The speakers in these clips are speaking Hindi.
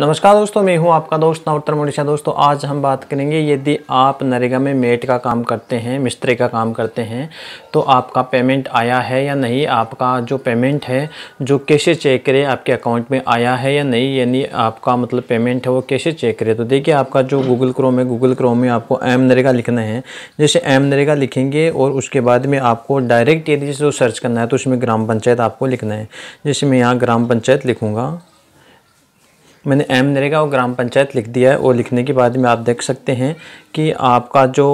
नमस्कार दोस्तों मैं हूं आपका दोस्त नवोत्तर मोडिशा दोस्तों आज हम बात करेंगे यदि आप नरेगा में मेट का काम करते हैं मिस्त्री का काम करते हैं तो आपका पेमेंट आया है या नहीं आपका जो पेमेंट है जो कैसे चेक करे आपके अकाउंट में आया है या नहीं यानी आपका मतलब पेमेंट है वो कैसे चेक करे तो देखिए आपका जो गूगल क्रोम है गूगल क्रोम में आपको एम नरेगा लिखना है जैसे एम नरेगा लिखेंगे और उसके बाद में आपको डायरेक्ट यदि जो सर्च करना है तो उसमें ग्राम पंचायत आपको लिखना है जैसे मैं यहाँ ग्राम पंचायत लिखूँगा मैंने एम नरेगा और ग्राम पंचायत लिख दिया है और लिखने के बाद में आप देख सकते हैं कि आपका जो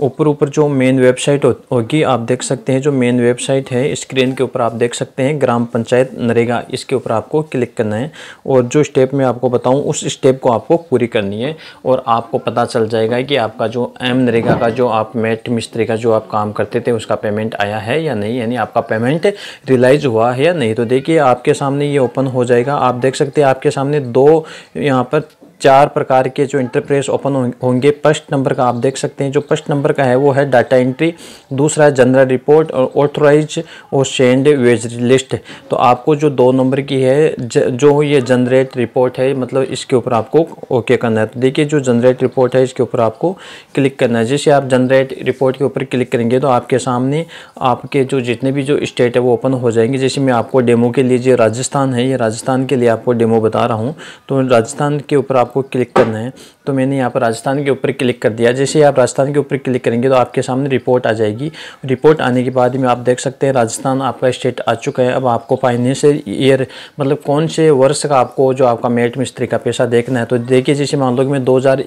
ऊपर ऊपर जो मेन वेबसाइट होगी आप देख सकते हैं जो मेन वेबसाइट है स्क्रीन के ऊपर आप देख सकते हैं ग्राम पंचायत नरेगा इसके ऊपर आपको क्लिक करना है और जो स्टेप मैं आपको बताऊं उस स्टेप को आपको पूरी करनी है और आपको पता चल जाएगा कि आपका जो एम नरेगा का जो आप मेट मिस्त्री का जो आप काम करते थे उसका पेमेंट आया है या नहीं यानी आपका पेमेंट रिलाइज हुआ है या नहीं तो देखिए आपके सामने ये ओपन हो जाएगा आप देख सकते हैं आपके सामने दो यहाँ पर चार प्रकार के जो इंटरप्रेस ओपन होंगे फर्स्ट नंबर का आप देख सकते हैं जो फर्स्ट नंबर का है वो है डाटा एंट्री दूसरा है जनरल रिपोर्ट और ऑथोराइज और सेंड वेज लिस्ट तो आपको जो दो नंबर की है जो ये जनरेट रिपोर्ट है मतलब इसके ऊपर आपको ओके करना है तो देखिए जो जनरेट रिपोर्ट है इसके ऊपर आपको क्लिक करना है जैसे आप जनरेट रिपोर्ट के ऊपर क्लिक करेंगे तो आपके सामने आपके जो जितने भी जो स्टेट है वो ओपन हो जाएंगे जैसे मैं आपको डेमो के लिए जो राजस्थान है ये राजस्थान के लिए आपको डेमो बता रहा हूँ तो राजस्थान के ऊपर आप आपको क्लिक करना है तो मैंने यहाँ पर राजस्थान के ऊपर क्लिक कर दिया जैसे आप राजस्थान के ऊपर क्लिक करेंगे तो आपके सामने रिपोर्ट आ जाएगी रिपोर्ट आने के बाद में आप देख सकते हैं राजस्थान आपका स्टेट आ चुका है अब आपको फाइनेंशियल ईयर मतलब कौन से वर्ष का आपको जो आपका मेट मिस्त्री का पैसा देखना है तो देखिए जैसे मान लो कि मैं दो हज़ार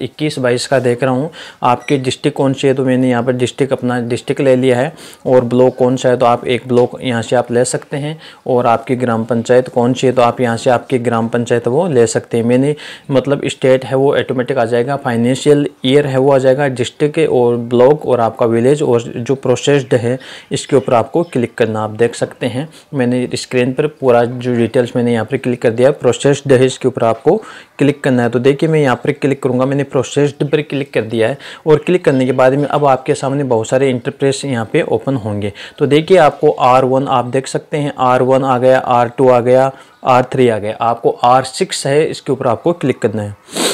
का देख रहा हूँ आपके डिस्ट्रिक्ट कौन सी है तो मैंने यहाँ पर डिस्ट्रिक्ट अपना डिस्ट्रिक्ट ले लिया है और ब्लॉक कौन सा है तो आप एक ब्लॉक यहाँ से आप ले सकते हैं और आपकी ग्राम पंचायत कौन सी है तो आप यहाँ से आपकी ग्राम पंचायत वो ले सकते हैं मैंने मतलब स्टेट है वो ऑटोमेटिक जाएगा फाइनेंशियल ईयर है वो आ जाएगा डिस्ट्रिक्ट और ब्लॉक और आपका विलेज और जो प्रोसेस्ड है इसके ऊपर आपको क्लिक करना आप देख सकते हैं मैंने स्क्रीन पर पूरा जो डिटेल्स मैंने यहाँ पर क्लिक कर दिया प्रोसेस्ड है इसके ऊपर आपको क्लिक करना है तो देखिए मैं यहाँ पर क्लिक करूँगा मैंने प्रोसेस्ड पर क्लिक कर दिया है और क्लिक करने के बाद में अब आपके सामने बहुत सारे इंटरप्रेस यहाँ पे ओपन होंगे तो देखिए आपको आर वन आप देख सकते हैं आर वन आ गया आर टू आ गया आर थ्री आ गया आपको आर सिक्स है इसके ऊपर आपको क्लिक करना है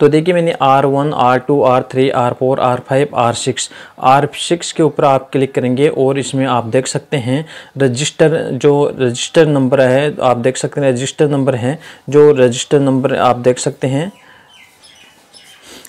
तो देखिए मैंने R one R two R three R four R five R six R six के ऊपर आप क्लिक करेंगे और इसमें आप देख सकते हैं रजिस्टर जो रजिस्टर नंबर है आप देख सकते हैं रजिस्टर नंबर है जो रजिस्टर नंबर आप देख सकते हैं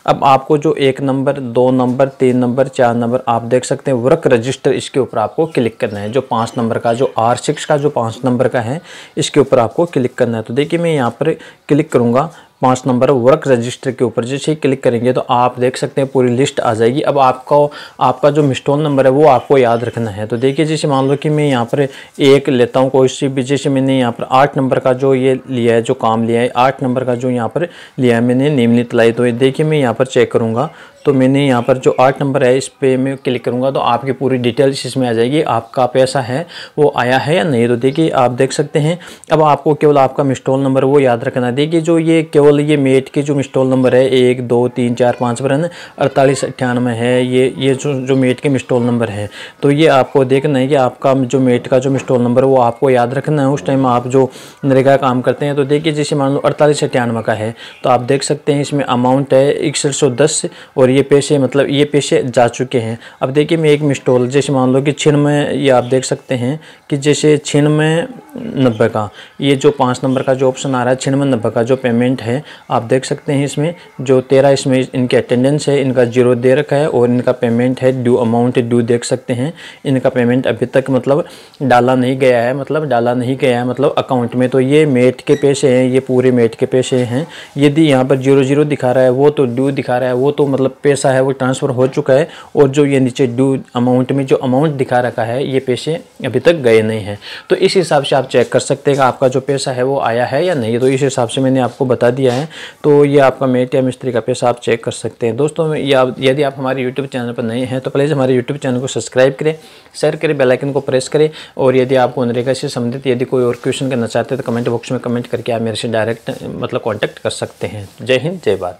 अब आपको जो एक नंबर दो नंबर तीन नंबर चार नंबर आप देख सकते हैं वर्क रजिस्टर इसके ऊपर आपको क्लिक करना है जो पाँच नंबर का जो आर सिक्स का जो पाँच नंबर का है इसके ऊपर आपको क्लिक करना है तो देखिए मैं यहाँ पर क्लिक करूँगा पाँच नंबर वर्क रजिस्टर के ऊपर जैसे क्लिक करेंगे तो आप देख सकते हैं पूरी लिस्ट आ जाएगी अब आपको आपका जो मिस्टोन नंबर है वो आपको याद रखना है तो देखिए जैसे मान लो कि मैं यहाँ पर एक लेता हूँ कोई सी भी जैसे मैंने यहाँ पर आठ नंबर का जो ये लिया है जो काम लिया है आठ नंबर का जो यहाँ पर लिया है मैंने नेम नितलाई तो देखिए मैं यहाँ पर चेक करूँगा तो मैंने यहाँ पर जो आठ नंबर है इस पर मैं क्लिक करूँगा तो आपकी पूरी डिटेल्स इसमें आ जाएगी आपका पैसा है वो आया है या नहीं तो देखिए आप देख सकते हैं अब आपको केवल आपका मिस्टॉल नंबर वो याद रखना देखिए जो ये केवल ये मेट के जो मिस्टॉल नंबर है एक दो तीन चार पाँच पर है ना अड़तालीस अट्ठानवे है ये ये जो जो मेट के मिस्टॉल नंबर है तो ये आपको देखना है कि आपका जो मेट का जो मिस्टॉल नंबर वो आपको याद रखना है उस टाइम आप जो नरेगा काम करते हैं तो देखिए जैसे मान लो अड़तालीस अट्ठानवे का है तो आप देख सकते हैं इसमें अमाउंट है इकसठ और और ये पेशे मतलब ये पेशे जा चुके हैं अब देखिए मैं एक मिस्टोल जैसे मान लो कि छिन में ये आप देख सकते हैं कि जैसे छिन में नब्बे का ये जो पाँच नंबर का जो ऑप्शन आ रहा है छियानवे नब्बे का जो पेमेंट है आप देख सकते हैं इसमें जो तेरह इसमें इनके अटेंडेंस है इनका जीरो दे रखा है और इनका पेमेंट है ड्यू अमाउंट ड्यू देख सकते हैं इनका पेमेंट अभी तक मतलब डाला नहीं गया है मतलब डाला नहीं गया है मतलब अकाउंट में तो ये मेट के पैसे हैं ये पूरे मेट के पैसे हैं यदि यहाँ पर जीरो जीरो दिखा रहा है वो तो ड्यू दिखा रहा है वो तो मतलब पैसा है वो ट्रांसफ़र हो चुका है और जो ये नीचे ड्यू अमाउंट में जो अमाउंट दिखा रखा है ये पैसे अभी तक गए नहीं हैं तो इस हिसाब से आप चेक कर सकते हैं कि आपका जो पैसा है वो आया है या नहीं तो इस हिसाब से मैंने आपको बता दिया है तो ये आपका मेट या मिस्त्री का पैसा आप चेक कर सकते हैं दोस्तों यदि आप हमारे यूट्यूब चैनल पर नए हैं तो प्लीज़ हमारे यूट्यूब चैनल को सब्सक्राइब करें शेयर करें बेलाइकन को प्रेस करें और यदि आपको नरेगा से संबंधित यदि कोई और क्वेश्चन करना चाहते हैं तो कमेंट बॉक्स में कमेंट करके आप मेरे से डायरेक्ट मतलब कॉन्टैक्ट कर सकते हैं जय हिंद जय भारत